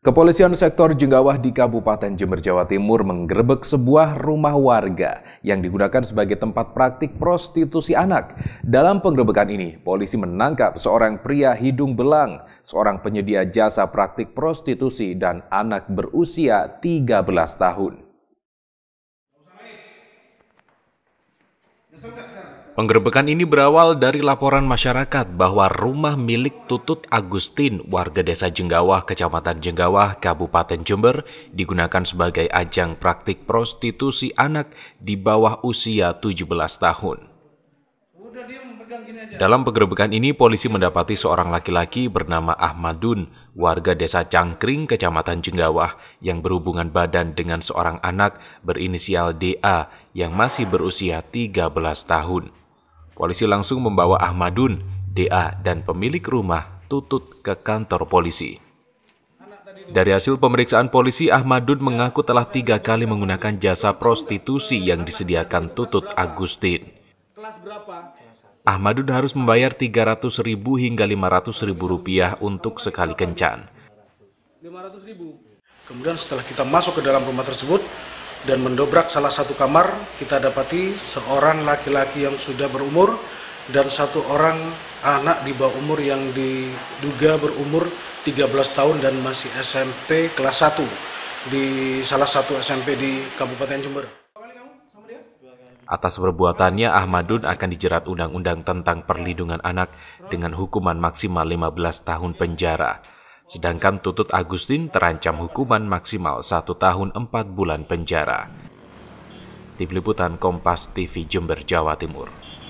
Kepolisian sektor Jenggawah di Kabupaten Jember, Jawa Timur menggerebek sebuah rumah warga yang digunakan sebagai tempat praktik prostitusi anak. Dalam penggerebekan ini, polisi menangkap seorang pria hidung belang, seorang penyedia jasa praktik prostitusi dan anak berusia 13 tahun. Penggerbekan ini berawal dari laporan masyarakat bahwa rumah milik Tutut Agustin, warga desa Jenggawah, kecamatan Jenggawah, Kabupaten Jember, digunakan sebagai ajang praktik prostitusi anak di bawah usia 17 tahun. Dalam penggerebekan ini, polisi mendapati seorang laki-laki bernama Ahmadun, warga desa Cangkring, Kecamatan Jenggawah, yang berhubungan badan dengan seorang anak berinisial DA yang masih berusia 13 tahun. Polisi langsung membawa Ahmadun, DA, dan pemilik rumah Tutut ke kantor polisi. Dari hasil pemeriksaan polisi, Ahmadun mengaku telah tiga kali menggunakan jasa prostitusi yang disediakan Tutut Agustin. Kelas berapa? Ahmadun harus membayar 300 ribu hingga 500 ribu rupiah untuk sekali kencan. 500 ribu. Kemudian setelah kita masuk ke dalam rumah tersebut dan mendobrak salah satu kamar, kita dapati seorang laki-laki yang sudah berumur dan satu orang anak di bawah umur yang diduga berumur 13 tahun dan masih SMP kelas 1 di salah satu SMP di Kabupaten Jember. Atas perbuatannya, Ahmadun akan dijerat Undang-Undang tentang Perlindungan Anak dengan hukuman maksimal 15 tahun penjara. Sedangkan Tutut Agustin terancam hukuman maksimal 1 tahun 4 bulan penjara. Tim Liputan Kompas TV Jember, Jawa Timur.